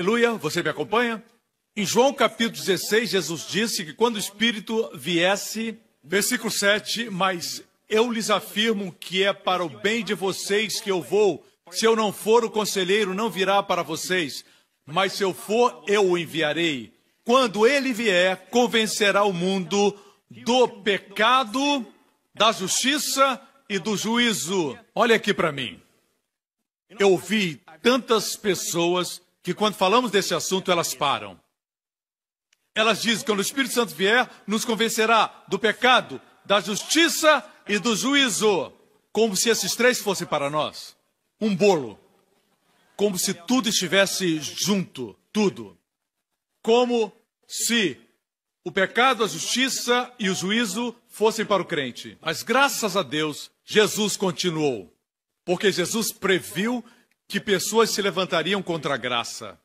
Aleluia, você me acompanha? Em João capítulo 16, Jesus disse que quando o Espírito viesse, versículo 7, mas eu lhes afirmo que é para o bem de vocês que eu vou. Se eu não for, o conselheiro não virá para vocês, mas se eu for, eu o enviarei. Quando ele vier, convencerá o mundo do pecado, da justiça e do juízo. Olha aqui para mim. Eu vi tantas pessoas que quando falamos desse assunto, elas param. Elas dizem que quando o Espírito Santo vier, nos convencerá do pecado, da justiça e do juízo. Como se esses três fossem para nós um bolo. Como se tudo estivesse junto, tudo. Como se o pecado, a justiça e o juízo fossem para o crente. Mas graças a Deus, Jesus continuou. Porque Jesus previu que pessoas se levantariam contra a graça.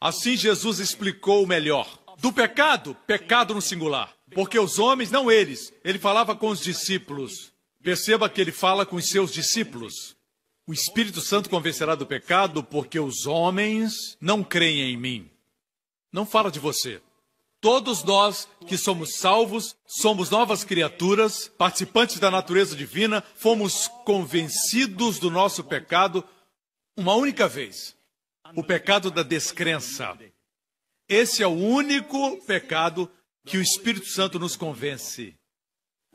Assim Jesus explicou melhor. Do pecado, pecado no singular. Porque os homens, não eles, ele falava com os discípulos. Perceba que ele fala com os seus discípulos. O Espírito Santo convencerá do pecado porque os homens não creem em mim. Não fala de você. Todos nós que somos salvos, somos novas criaturas, participantes da natureza divina, fomos convencidos do nosso pecado uma única vez, o pecado da descrença. Esse é o único pecado que o Espírito Santo nos convence.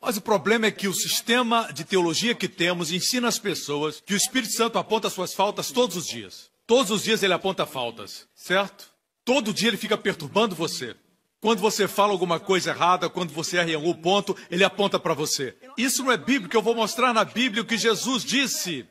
Mas o problema é que o sistema de teologia que temos ensina as pessoas que o Espírito Santo aponta suas faltas todos os dias. Todos os dias ele aponta faltas, certo? Todo dia ele fica perturbando você. Quando você fala alguma coisa errada, quando você erra em algum ponto, ele aponta para você. Isso não é bíblico, eu vou mostrar na Bíblia o que Jesus disse.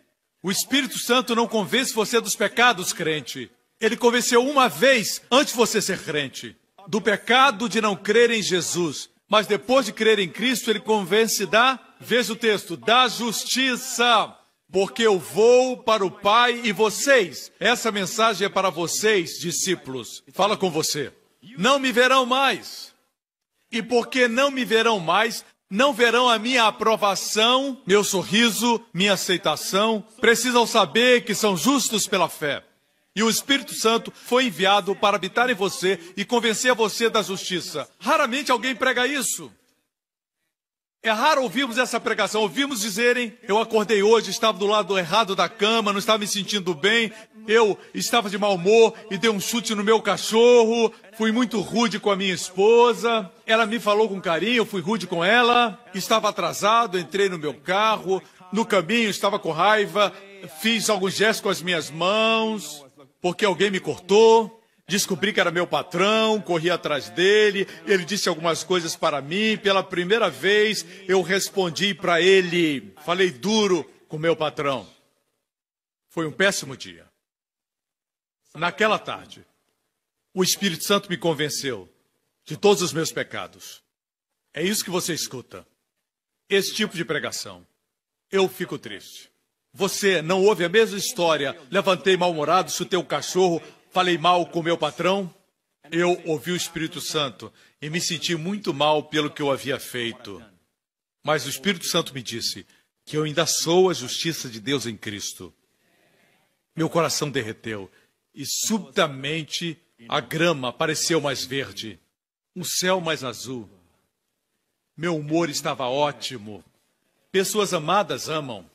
O Espírito Santo não convence você dos pecados, crente. Ele convenceu uma vez antes de você ser crente. Do pecado de não crer em Jesus. Mas depois de crer em Cristo, ele convence da, veja o texto, da justiça. Porque eu vou para o Pai e vocês. Essa mensagem é para vocês, discípulos. Fala com você. Não me verão mais. E porque não me verão mais, não verão a minha aprovação, meu sorriso, minha aceitação. Precisam saber que são justos pela fé. E o Espírito Santo foi enviado para habitar em você e convencer você da justiça. Raramente alguém prega isso. É raro ouvirmos essa pregação, ouvimos dizerem: eu acordei hoje, estava do lado errado da cama, não estava me sentindo bem, eu estava de mau humor e dei um chute no meu cachorro, fui muito rude com a minha esposa, ela me falou com carinho, eu fui rude com ela, estava atrasado, entrei no meu carro, no caminho estava com raiva, fiz alguns gestos com as minhas mãos, porque alguém me cortou. Descobri que era meu patrão, corri atrás dele, ele disse algumas coisas para mim. Pela primeira vez eu respondi para ele, falei duro com meu patrão. Foi um péssimo dia. Naquela tarde, o Espírito Santo me convenceu de todos os meus pecados. É isso que você escuta. Esse tipo de pregação. Eu fico triste. Você não ouve a mesma história. Levantei mal-humorado, chutei o cachorro, falei mal com meu patrão, eu ouvi o Espírito Santo e me senti muito mal pelo que eu havia feito. Mas o Espírito Santo me disse que eu ainda sou a justiça de Deus em Cristo. Meu coração derreteu e subitamente a grama pareceu mais verde, um céu mais azul. Meu humor estava ótimo. Pessoas amadas amam.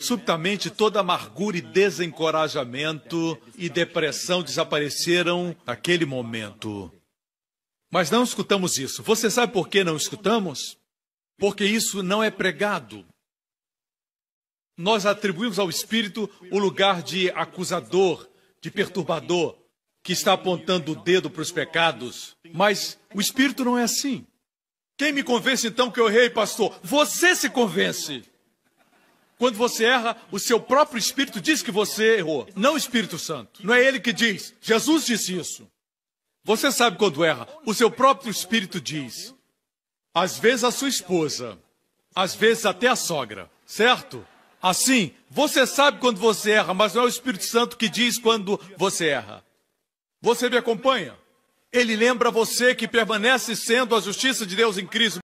Subitamente, toda amargura e desencorajamento e depressão desapareceram naquele momento. Mas não escutamos isso. Você sabe por que não escutamos? Porque isso não é pregado. Nós atribuímos ao Espírito o lugar de acusador, de perturbador, que está apontando o dedo para os pecados. Mas o Espírito não é assim. Quem me convence então que eu errei, pastor? Você se convence. Quando você erra, o seu próprio espírito diz que você errou, não o Espírito Santo. Não é ele que diz. Jesus disse isso. Você sabe quando erra, o seu próprio espírito diz. Às vezes a sua esposa, às vezes até a sogra, certo? Assim, você sabe quando você erra, mas não é o Espírito Santo que diz quando você erra. Você me acompanha? Ele lembra você que permanece sendo a justiça de Deus em Cristo.